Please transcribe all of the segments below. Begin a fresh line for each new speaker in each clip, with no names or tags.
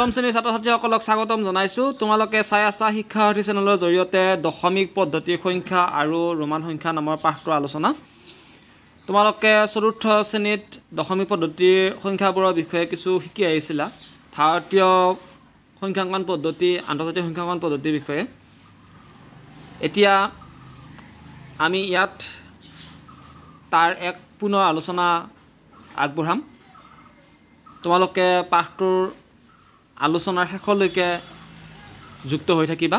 দশম শ্ৰেণীৰ ছাত্ৰ ছাত্ৰীসকলক স্বাগতম জনাইছোঁ তোমালোকে চাই আছা শিক্ষাৰ্থী চেনেলৰ জৰিয়তে দশমিক পদ্ধতিৰ সংখ্যা আৰু ৰোমান সংখ্যা নামৰ পাঠটোৰ আলোচনা তোমালোকে চতুৰ্থ শ্ৰেণীত দশমিক পদ্ধতিৰ সংখ্যাবোৰৰ বিষয়ে কিছু শিকি আহিছিলা ভাৰতীয় সংখ্যাঙ্কন পদ্ধতি আন্তৰ্জাতিক সংখ্যাঙ্কন পদ্ধতিৰ বিষয়ে এতিয়া আমি ইয়াত তাৰ এক পুনৰ আলোচনা আগবঢ়াম তোমালোকে পাঠটোৰ আলোচনাৰ শেষলৈকে যুক্ত হৈ থাকিবা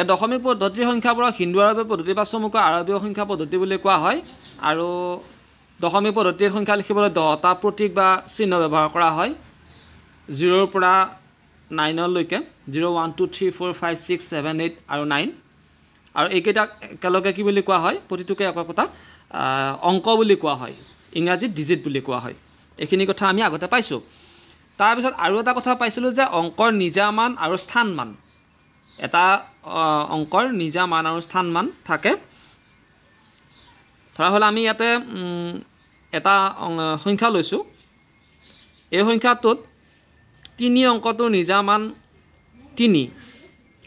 এই দশমী পদ্ধতিৰ সংখ্যাবোৰক হিন্দু আৰবী পদ্ধতি বা চমুকৈ আৰবীয় সংখ্যা পদ্ধতি বুলি কোৱা হয় আৰু দশমিক পদ্ধতিৰ সংখ্যা লিখিবলৈ দহটা প্ৰতীক বা চিহ্ন ব্যৱহাৰ কৰা হয় জিৰ'ৰ পৰা নাইনলৈকে zero' one two three four five six seven eight আৰু নাইন আৰু এইকেইটাক একেলগে কি বুলি কোৱা হয় প্ৰতিটোকে একোটা অংক বুলি কোৱা হয় ইংৰাজীত ডিজিট বুলি কোৱা হয় এইখিনি কথা আমি আগতে পাইছোঁ তাৰপিছত আৰু এটা কথা পাইছিলোঁ যে অংকৰ নিজা মান আৰু স্থান মান এটা অংকৰ নিজা মান আৰু স্থান মান থাকে ধৰা হ'ল আমি ইয়াতে এটা সংখ্যা লৈছোঁ এই সংখ্যাটোত তিনি অংকটোৰ মান তিনি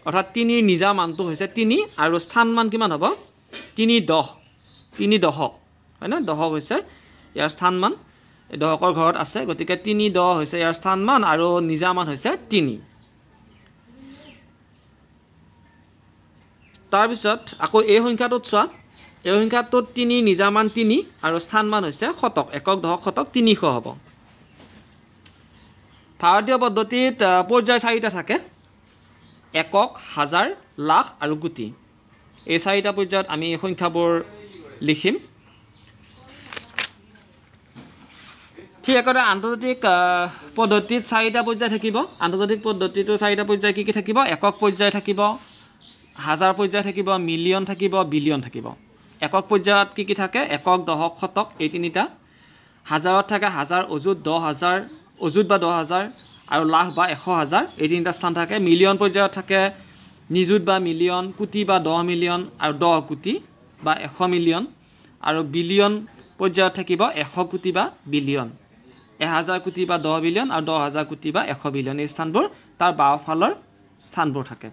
অৰ্থাৎ তিনিৰ মানটো হৈছে তিনি আৰু স্থানমান কিমান হ'ব তিনি দহ তিনি দশক হয়নে দশক হৈছে ইয়াৰ স্থানমান দহকৰ ঘৰত আছে গতিকে তিনি দহ হৈছে ইয়াৰ স্থানমান আৰু নিজামান হৈছে তিনি তাৰপিছত আকৌ এই সংখ্যাটোত চোৱা এই সংখ্যাটোত তিনি নিজামান তিনি আৰু স্থানমান হৈছে শতক একক দহক শতক তিনিশ হ'ব ভাৰতীয় পদ্ধতিত পৰ্যায় চাৰিটা থাকে একক হাজাৰ লাখ আৰু গুটি এই চাৰিটা পৰ্যায়ত আমি সংখ্যাবোৰ লিখিম ঠিক একেদৰে আন্তৰ্জাতিক পদ্ধতিত চাৰিটা পৰ্যায় থাকিব আন্তৰ্জাতিক পদ্ধতিটো চাৰিটা পৰ্যায় কি কি থাকিব একক পৰ্যায় থাকিব হাজাৰ পৰ্যায় থাকিব মিলিয়ন থাকিব বিলিয়ন থাকিব একক পৰ্যায়ত কি কি থাকে একক দহক শতক এই তিনিটা হাজাৰত থাকে হাজাৰ অযুত দহ হাজাৰ অযুত বা দহ হাজাৰ আৰু লাখ বা এশ হাজাৰ এই তিনিটা স্থান থাকে মিলিয়ন পৰ্যায়ত থাকে নিযুত বা মিলিয়ন কোটি বা দহ মিলিয়ন আৰু দহ কোটি বা এশ মিলিয়ন আৰু বিলিয়ন পৰ্যায়ত থাকিব এশ কোটি বা বিলিয়ন এহাজাৰ কোটি বা দহ বিলিয়ন আৰু দহ হাজাৰ কোটি বা এশ বিলিয়ন এই স্থানবোৰ তাৰ বাওঁফালৰ স্থানবোৰ থাকে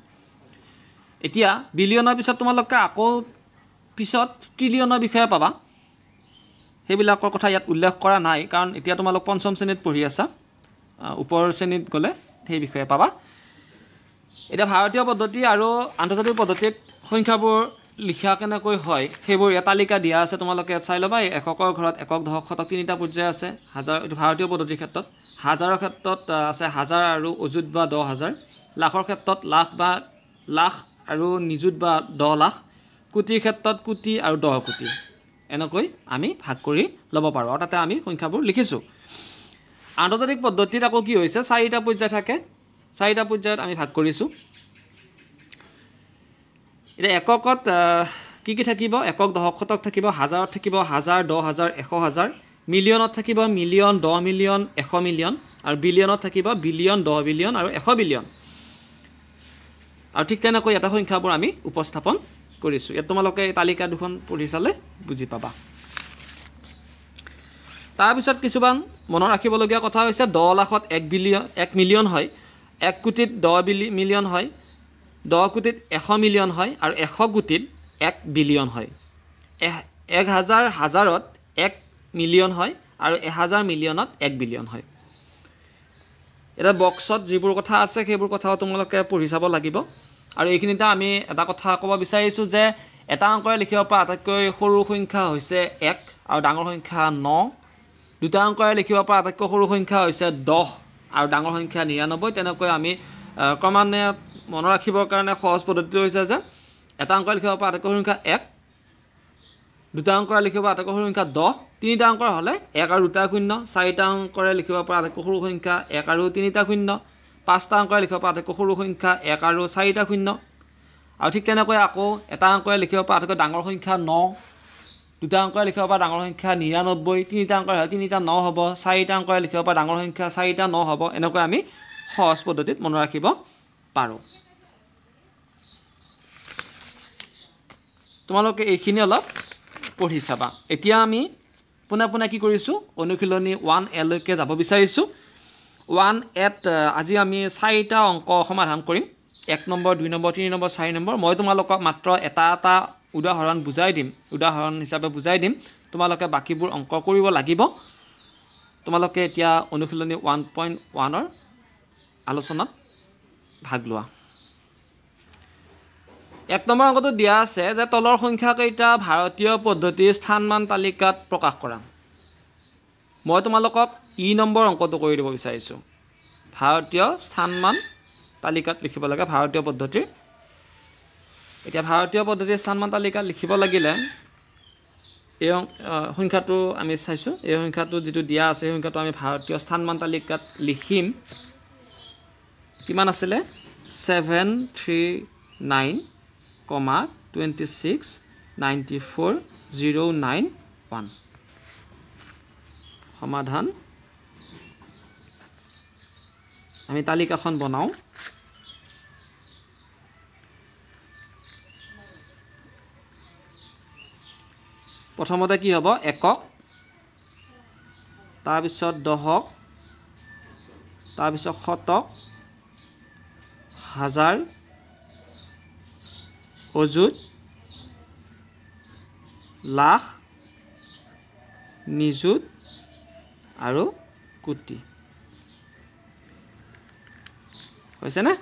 এতিয়া বিলিয়নৰ পিছত তোমালোকে আকৌ পিছত ট্ৰিলিয়নৰ বিষয়ে পাবা সেইবিলাকৰ কথা ইয়াত উল্লেখ কৰা নাই কাৰণ এতিয়া তোমালোক পঞ্চম শ্ৰেণীত পঢ়ি আছা ওপৰৰ শ্ৰেণীত গ'লে সেই বিষয়ে পাবা এতিয়া ভাৰতীয় পদ্ধতি আৰু আন্তৰ্জাতিক পদ্ধতিত সংখ্যাবোৰ লিখা কেনেকৈ হয় সেইবোৰ এটা তালিকা দিয়া আছে তোমালোকে ইয়াত চাই ল'বা এককৰ ঘৰত একক দশক শতক তিনিটা পৰ্যায় আছে হাজাৰ এইটো ভাৰতীয় পদ্ধতিৰ ক্ষেত্ৰত হাজাৰৰ ক্ষেত্ৰত আছে হাজাৰ আৰু অযুত বা দহ হাজাৰ লাখৰ ক্ষেত্ৰত লাখ বা লাখ আৰু নিযুত বা দহ লাখ কোটিৰ ক্ষেত্ৰত কোটি আৰু দহ কোটি এনেকৈ আমি ভাগ কৰি ল'ব পাৰোঁ আৰু তাতে আমি সংখ্যাবোৰ লিখিছোঁ আন্তৰ্জাতিক পদ্ধতিত আকৌ কি হৈছে চাৰিটা পৰ্যায় থাকে চাৰিটা পৰ্যায়ত আমি ভাগ কৰিছোঁ এতিয়া এককত কি কি থাকিব একক দশকতক থাকিব হাজাৰত থাকিব হাজাৰ দহ হাজাৰ এশ হাজাৰ মিলিয়নত থাকিব মিলিয়ন দহ মিলিয়ন এশ মিলিয়ন আৰু বিলিয়নত থাকিব বিলিয়ন দহ বিলিয়ন আৰু এশ বিলিয়ন আৰু ঠিক তেনেকৈ এটা সংখ্যাবোৰ আমি উপস্থাপন কৰিছোঁ ইয়াত তোমালোকে এই তালিকা দুখন পঢ়ি চালে বুজি পাবা তাৰপিছত কিছুমান মনত ৰাখিবলগীয়া কথা হৈছে দহ লাখত এক বিলিয়ন এক মিলিয়ন হয় এক কোটিত দহ বিলি মিলিয়ন হয় দহ কোটিত এশ মিলিয়ন হয় আৰু এশ কোটিত এক বিলিয়ন হয় এক হাজাৰ হাজাৰত এক মিলিয়ন হয় আৰু এহাজাৰ মিলিয়নত এক বিলিয়ন হয় এটা বক্সত যিবোৰ কথা আছে সেইবোৰ কথা তোমালোকে পঢ়ি চাব লাগিব আৰু এইখিনিতে আমি এটা কথা ক'ব বিচাৰিছোঁ যে এটা অংকৰে লিখিব পৰা আটাইতকৈ সৰু সংখ্যা হৈছে এক আৰু ডাঙৰ সংখ্যা ন দুটা অংকৰে লিখিব পৰা আটাইতকৈ সৰু সংখ্যা হৈছে দহ আৰু ডাঙৰ সংখ্যা নিৰান্নব্বৈ তেনেকৈ আমি ক্ৰমান্বয়ে মনত ৰাখিবৰ কাৰণে সহজ পদ্ধতিটো হৈছে যে এটা অংক লিখিব পৰা আটাইতকৈ সৰু সংখ্যা এক দুটা অংকৰে লিখিব পৰা আটাইতকৈ সৰু সংখ্যা দহ তিনিটা অংকৰ হ'লে এক আৰু দুটা শূন্য চাৰিটা অংকৰে লিখিব পৰা আটাইতকৈ সৰু সংখ্যা এক আৰু তিনিটা শূন্য পাঁচটা অংকৰে লিখিব পৰা আটাইতকৈ সৰু সংখ্যা এক আৰু চাৰিটা শূন্য আৰু ঠিক তেনেকৈ আকৌ এটা অংকৰে লিখিব পৰা আটাইতকৈ ডাঙৰ সংখ্যা ন দুটা অংকৰে লিখিব পৰা ডাঙৰ সংখ্যা নিৰান্নব্বৈ তিনিটা অংকৰে তিনিটা ন হ'ব চাৰিটা অংকৰে লিখিব পৰা ডাঙৰ সংখ্যা চাৰিটা ন হ'ব এনেকৈ আমি সহজ পদ্ধতিত মনত ৰাখিব পাৰোঁ তোমালোকে এইখিনি অলপ পঢ়ি চাবা এতিয়া আমি পোনে পোনে কি কৰিছোঁ অনুশীলনী ওৱান এলৈকে যাব বিচাৰিছোঁ ওৱান এত আজি আমি চাৰিটা অংক সমাধান কৰিম এক নম্বৰ দুই নম্বৰ তিনি নম্বৰ চাৰি নম্বৰ মই তোমালোকক মাত্ৰ এটা এটা উদাহৰণ বুজাই দিম উদাহৰণ হিচাপে বুজাই দিম তোমালোকে বাকীবোৰ অংক কৰিব লাগিব তোমালোকে এতিয়া অনুশীলনী ওৱান পইণ্ট ওৱানৰ আলোচনাত ভাগ লোৱা এক নম্বৰ অংকটো দিয়া আছে যে তলৰ সংখ্যাকেইটা ভাৰতীয় পদ্ধতিৰ স্থানমান তালিকাত প্ৰকাশ কৰা মই তোমালোকক ই নম্বৰ অংকটো কৰি দিব বিচাৰিছোঁ ভাৰতীয় স্থানমান তালিকাত লিখিব লাগে ভাৰতীয় পদ্ধতিৰ এতিয়া ভাৰতীয় পদ্ধতিৰ স্থানমান তালিকাত লিখিব লাগিলে এই সংখ্যাটো আমি চাইছোঁ এই সংখ্যাটো যিটো দিয়া আছে সেই সংখ্যাটো আমি ভাৰতীয় স্থানমান তালিকাত লিখিম কিমান আছিলে seven three nine comma twenty six ninety four zero' nine one সমাধান আমি তালিকাখন বনাওঁ প্ৰথমতে কি হ'ব একক তাৰপিছত দহক তাৰপিছত শতক হাজাৰ অযুত লাখ নিযুত আৰু কোটি হৈছেনে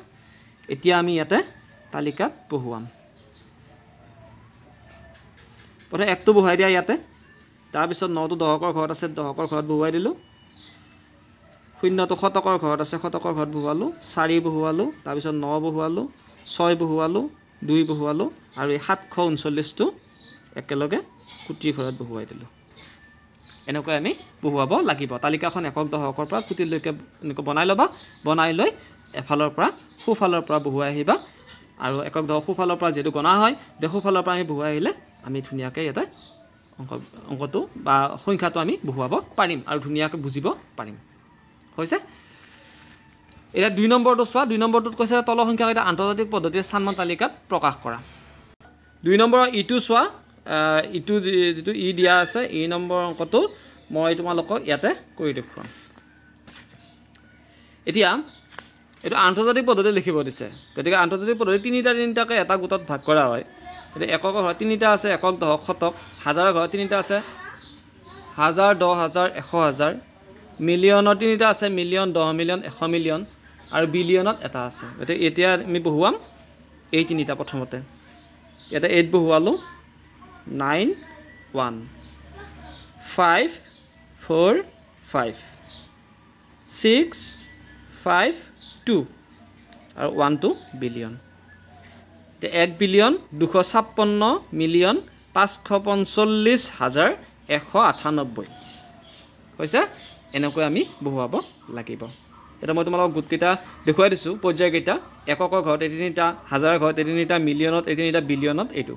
এতিয়া আমি ইয়াতে তালিকাত বহুৱাম প্ৰথমে একটো বহুৱাই দিয়া ইয়াতে তাৰপিছত নটো দহকৰ ঘৰত আছে দহকৰ ঘৰত বহুৱাই দিলোঁ শূন্যটো শতকৰ ঘৰত আছে শতকৰ ঘৰত বহুৱালোঁ চাৰি বহুৱালোঁ তাৰপিছত ন বহুৱালোঁ ছয় বহুৱালোঁ দুই বহুৱালোঁ আৰু এই সাতশ ঊনচল্লিছটো একেলগে কুটিৰ ঘৰত বহুৱাই দিলোঁ এনেকৈ আমি বহুৱাব লাগিব তালিকাখন একক দশকৰ পৰা কুটিলৈকে এনেকৈ বনাই ল'বা বনাই লৈ এফালৰ পৰা সোঁফালৰ পৰা বহুৱাই আহিবা আৰু একক দশক সোঁফালৰ পৰা যিহেতু গণা হয় গতিকে সোঁফালৰ পৰা আমি বহুৱাই আহিলে আমি ধুনীয়াকৈ ইয়াতে অংক অংকটো বা সংখ্যাটো আমি বহুৱাব পাৰিম আৰু ধুনীয়াকৈ বুজিব পাৰিম হৈছে এতিয়া দুই নম্বৰটো চোৱা দুই নম্বৰটোত কৈছে তল এটা আন্তৰ্জাতিক পদ্ধতিৰ স্থানমান তালিকাত প্ৰকাশ কৰা দুই নম্বৰৰ ইটো চোৱা ইটো যিটো ই দিয়া আছে ই নম্বৰ অংকটো মই তোমালোকক ইয়াতে কৰি দেখুৱাম এতিয়া এইটো আন্তৰ্জাতিক পদ্ধতি লিখিব দিছে গতিকে আন্তৰ্জাতিক পদ্ধতি তিনিটা তিনিটাকৈ এটা গোটত ভাগ কৰা হয় গতিকে এককৰ ঘৰত তিনিটা আছে একক দহক শতক হাজাৰৰ ঘৰত তিনিটা আছে হাজাৰ দহ হাজাৰ এশ হাজাৰ মিলিয়নৰ তিনিটা আছে মিলিয়ন দহ মিলিয়ন এশ মিলিয়ন আৰু বিলিয়নত এটা আছে গতিকে এতিয়া আমি বহুৱাম এই তিনিটা প্ৰথমতে ইয়াতে এইট বহুৱালোঁ nine one five four five six five two আৰু ওৱান টু বিলিয়ন এতিয়া এক বিলিয়ন দুশ ছাপন্ন মিলিয়ন পাঁচশ পঞ্চল্লিছ হাজাৰ এশ আঠানব্বৈ হৈছে এনেকৈ আমি বহুৱাব লাগিব এতিয়া মই তোমালোকক গোটকেইটা দেখুৱাই দিছোঁ পৰ্যায়কেইটা এককৰ ঘৰত এই তিনিটা হাজাৰৰ ঘৰত এই তিনিটা মিলিয়নত এই তিনিটা বিলিয়নত এইটো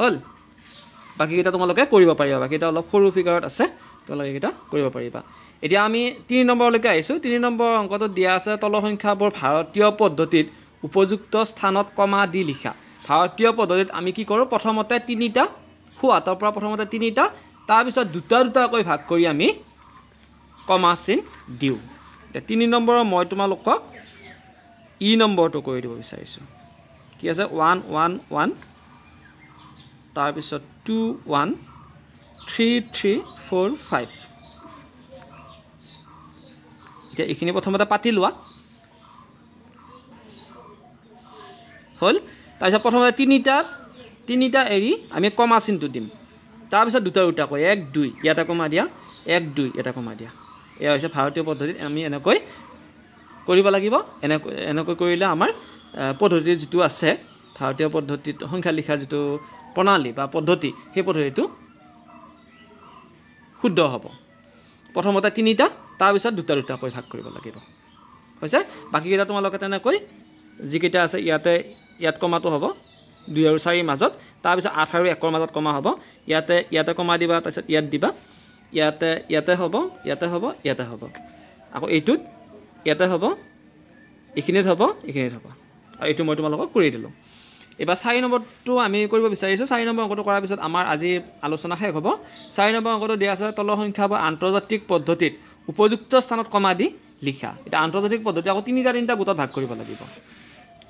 হ'ল বাকীকেইটা তোমালোকে কৰিব পাৰিবা বাকীকেইটা অলপ সৰু ফিগাৰত আছে তোমালোকে এইকেইটা কৰিব পাৰিবা এতিয়া আমি তিনি নম্বৰলৈকে আহিছোঁ তিনি নম্বৰ অংকটোত দিয়া আছে তলৰ সংখ্যাবোৰ ভাৰতীয় পদ্ধতিত উপযুক্ত স্থানত কমা দি লিখা ভাৰতীয় পদ্ধতিত আমি কি কৰোঁ প্ৰথমতে তিনিটা সোঁহাতৰ পৰা প্ৰথমতে তিনিটা তাৰপিছত দুটা দুটাকৈ ভাগ কৰি আমি কমা চিন দিওঁ এতিয়া তিনি নম্বৰৰ মই তোমালোকক ই নম্বৰটো কৰি দিব বিচাৰিছোঁ কি আছে ওৱান ওৱান ওৱান তাৰপিছত two one three three four five এতিয়া এইখিনি প্ৰথমতে পাতি লোৱা হ'ল তাৰপিছত প্ৰথমতে তিনিটা তিনিটা এৰি আমি কমা চিনটো দিম তাৰপিছত দুটা দুটাকৈ এক দুই ইয়াতে কমাই দিয়া এক দুই ইয়াতে কমাই দিয়া এয়া হৈছে ভাৰতীয় পদ্ধতিত আমি এনেকৈ কৰিব লাগিব এনেকৈ এনেকৈ কৰিলে আমাৰ পদ্ধতি যিটো আছে ভাৰতীয় পদ্ধতিত সংখ্যা লিখাৰ যিটো প্ৰণালী বা পদ্ধতি সেই পদ্ধতিটো শুদ্ধ হ'ব প্ৰথমতে তিনিটা তাৰপিছত দুটা দুটাকৈ ভাগ কৰিব লাগিব হৈছে বাকীকেইটা তোমালোকে তেনেকৈ যিকেইটা আছে ইয়াতে ইয়াত কমাটো হ'ব দুই আৰু চাৰিৰ মাজত তাৰপিছত আঠ আৰু একৰ মাজত কমা হ'ব ইয়াতে ইয়াতে কমা দিবা তাৰপিছত ইয়াত দিবা ইয়াতে ইয়াতে হ'ব ইয়াতে হ'ব ইয়াতে হ'ব আকৌ এইটোত ইয়াতে হ'ব এইখিনিত হ'ব এইখিনিত হ'ব আৰু এইটো মই তোমালোকক কৰি দিলোঁ এইবাৰ চাৰি নম্বৰটো আমি কৰিব বিচাৰিছোঁ চাৰি নম্বৰ অংকটো কৰাৰ পিছত আমাৰ আজি আলোচনা শেষ হ'ব চাৰি নম্বৰ অংকটো দিয়া আছে তলৰ সংখ্যা বা আন্তৰ্জাতিক পদ্ধতিত উপযুক্ত স্থানত কমা দি লিখা এতিয়া আন্তৰ্জাতিক পদ্ধতি আকৌ তিনিটা তিনিটা গোটত ভাগ কৰিব লাগিব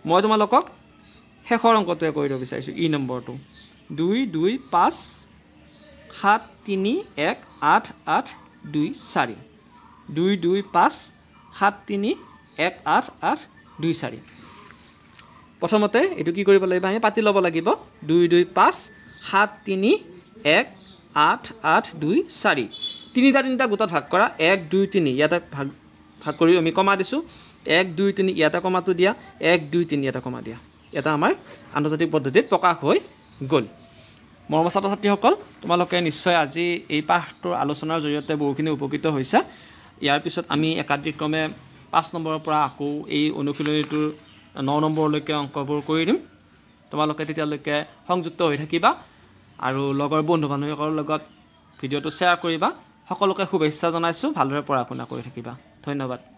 মই তোমালোকক শেষৰ অংকটোৱে কৰি দিব বিচাৰিছোঁ ই নম্বৰটো দুই দুই পাঁচ সাত তিনি এক আঠ আঠ দুই চাৰি দুই দুই পাঁচ সাত তিনি এক আঠ আঠ দুই চাৰি প্ৰথমতে এইটো কি কৰিব লাগিব আমি পাতি ল'ব লাগিব দুই দুই পাঁচ সাত তিনি এক আঠ আঠ দুই চাৰি তিনিটা তিনিটা গোটত ভাগ কৰা এক দুই তিনি ইয়াতে ভাগ ভাগ কৰি আমি কমা দিছোঁ এক দুই তিনি ইয়াতে কমাটো দিয়া এক দুই তিনি ইয়াতে কমা দিয়া এটা আমাৰ আন্তৰ্জাতিক পদ্ধতিত প্ৰকাশ হৈ গ'ল মৰম ছাত্ৰ ছাত্ৰীসকল তোমালোকে নিশ্চয় আজি এই পাঠটোৰ আলোচনাৰ জৰিয়তে বহুখিনি উপকৃত হৈছে ইয়াৰ পিছত আমি একাধিক্ৰমে পাঁচ নম্বৰৰ পৰা আকৌ এই অনুশীলনীটোৰ ন নম্বৰলৈকে অংকবোৰ কৰি দিম তোমালোকে তেতিয়ালৈকে সংযুক্ত হৈ থাকিবা আৰু লগৰ বন্ধু বান্ধৱীসকলৰ লগত ভিডিঅ'টো শ্বেয়াৰ কৰিবা সকলোকে শুভেচ্ছা জনাইছোঁ ভালদৰে পঢ়া শুনা কৰি থাকিবা ধন্যবাদ